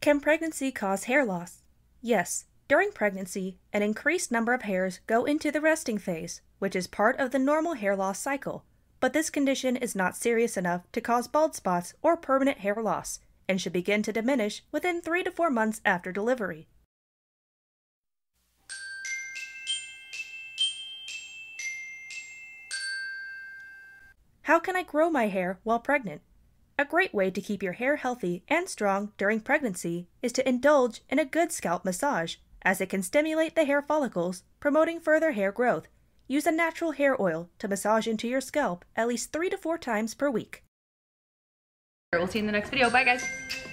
Can pregnancy cause hair loss? Yes. During pregnancy, an increased number of hairs go into the resting phase, which is part of the normal hair loss cycle. But this condition is not serious enough to cause bald spots or permanent hair loss and should begin to diminish within 3 to 4 months after delivery. How can I grow my hair while pregnant? A great way to keep your hair healthy and strong during pregnancy is to indulge in a good scalp massage, as it can stimulate the hair follicles, promoting further hair growth. Use a natural hair oil to massage into your scalp at least three to four times per week. We'll see you in the next video. Bye, guys.